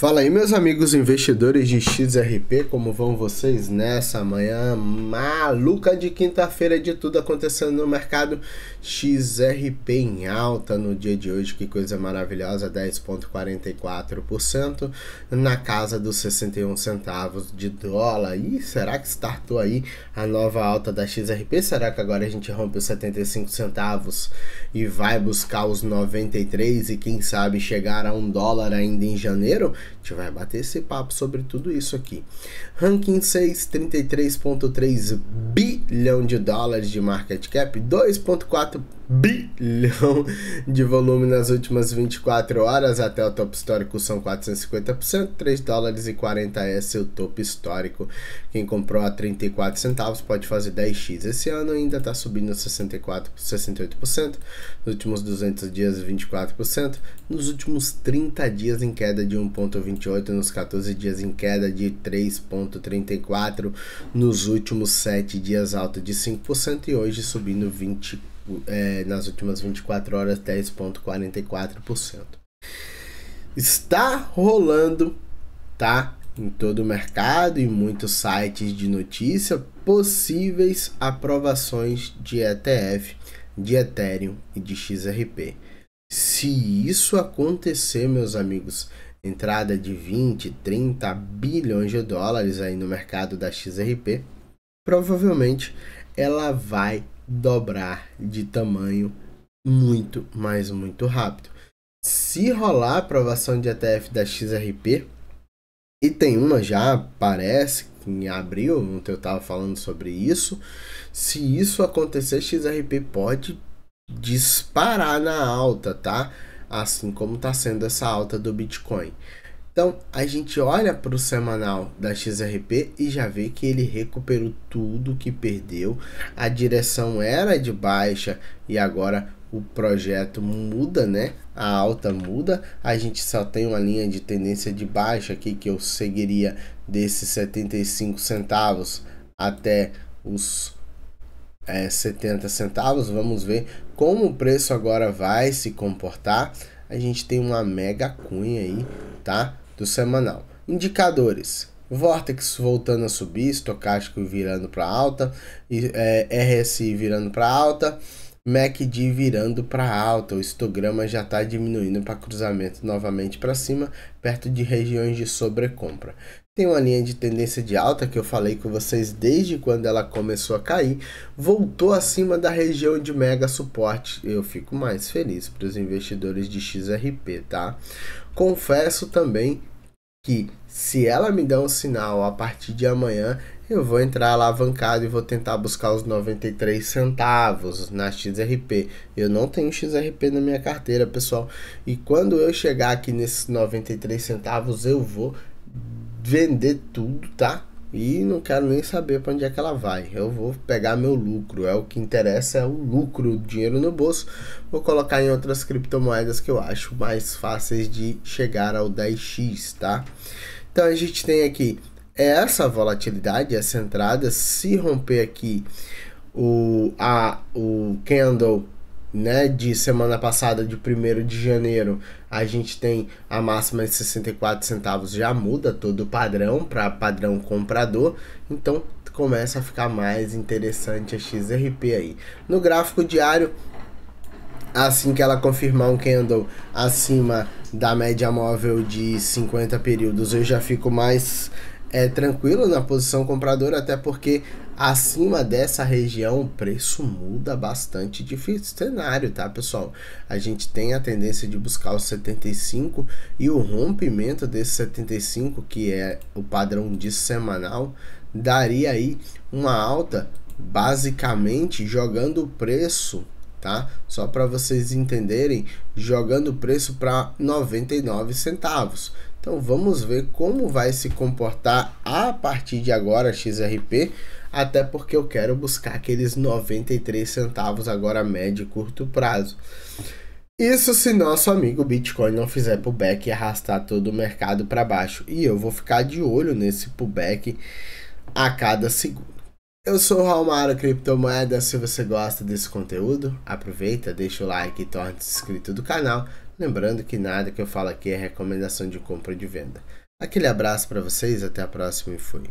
Fala aí, meus amigos investidores de XRP, como vão vocês nessa manhã maluca de quinta-feira de tudo acontecendo no mercado XRP em alta no dia de hoje, que coisa maravilhosa, 10.44% na casa dos 61 centavos de dólar. E será que startou aí a nova alta da XRP? Será que agora a gente rompe os 75 centavos e vai buscar os 93 e quem sabe chegar a um dólar ainda em janeiro? A gente vai bater esse papo sobre tudo isso aqui. Ranking 6, 33,3 bilhão de dólares de market cap, 2,4 bilhão de volume nas últimas 24 horas, até o topo histórico são 450%, 3 dólares e 40 é seu topo histórico. Quem comprou a 34 centavos pode fazer 10x. Esse ano ainda está subindo 64, 68%, nos últimos 200 dias 24%, nos últimos 30 dias em queda de 1.28, nos 14 dias em queda de 3.34, nos últimos 7 dias alta de 5% e hoje subindo 24 é, nas últimas 24 horas 10,44%. Está rolando, tá? Em todo o mercado e muitos sites de notícia possíveis aprovações de ETF, de Ethereum e de XRP. Se isso acontecer, meus amigos, entrada de 20, 30 bilhões de dólares aí no mercado da XRP, provavelmente ela vai dobrar de tamanho muito, mas muito rápido. Se rolar a aprovação de ETF da XRP, e tem uma já, parece, que em abril, ontem eu estava falando sobre isso, se isso acontecer, XRP pode disparar na alta, tá? Assim como está sendo essa alta do Bitcoin. Então a gente olha para o semanal da XRP e já vê que ele recuperou tudo que perdeu. A direção era de baixa e agora o projeto muda, né? A alta muda. A gente só tem uma linha de tendência de baixa aqui que eu seguiria desses 75 centavos até os é, 70 centavos. Vamos ver como o preço agora vai se comportar. A gente tem uma mega cunha aí, tá? do semanal. Indicadores: Vortex voltando a subir, estocástico virando para alta, é, RSI virando para alta, MACD virando para alta. O histograma já está diminuindo para cruzamento novamente para cima, perto de regiões de sobrecompra. Tem uma linha de tendência de alta que eu falei com vocês desde quando ela começou a cair, voltou acima da região de mega suporte. Eu fico mais feliz para os investidores de XRP, tá? Confesso também que se ela me der um sinal a partir de amanhã, eu vou entrar alavancado e vou tentar buscar os 93 centavos na XRP. Eu não tenho XRP na minha carteira, pessoal. E quando eu chegar aqui nesses 93 centavos, eu vou vender tudo, tá? e não quero nem saber para onde é que ela vai. Eu vou pegar meu lucro, é o que interessa é o lucro, o dinheiro no bolso. Vou colocar em outras criptomoedas que eu acho mais fáceis de chegar ao 10x, tá? Então a gente tem aqui essa volatilidade, essa entrada, se romper aqui o a o candle né, de semana passada, de 1 de janeiro, a gente tem a máxima de 64 centavos, já muda todo o padrão para padrão comprador, então começa a ficar mais interessante a XRP aí. No gráfico diário, assim que ela confirmar um candle acima da média móvel de 50 períodos, eu já fico mais é, tranquilo na posição compradora, até porque Acima dessa região, o preço muda bastante difícil cenário, tá, pessoal? A gente tem a tendência de buscar os 75 e o rompimento desse 75, que é o padrão de semanal, daria aí uma alta, basicamente jogando o preço tá? Só para vocês entenderem, jogando o preço para 99 centavos. Então vamos ver como vai se comportar a partir de agora XRP, até porque eu quero buscar aqueles 93 centavos agora médio e curto prazo. Isso se nosso amigo Bitcoin não fizer pullback e arrastar todo o mercado para baixo. E eu vou ficar de olho nesse pullback a cada segundo. Eu sou o Raumaro Criptomoeda. Se você gosta desse conteúdo, aproveita, deixa o like e torne-se inscrito do canal. Lembrando que nada que eu falo aqui é recomendação de compra e de venda. Aquele abraço para vocês, até a próxima e fui.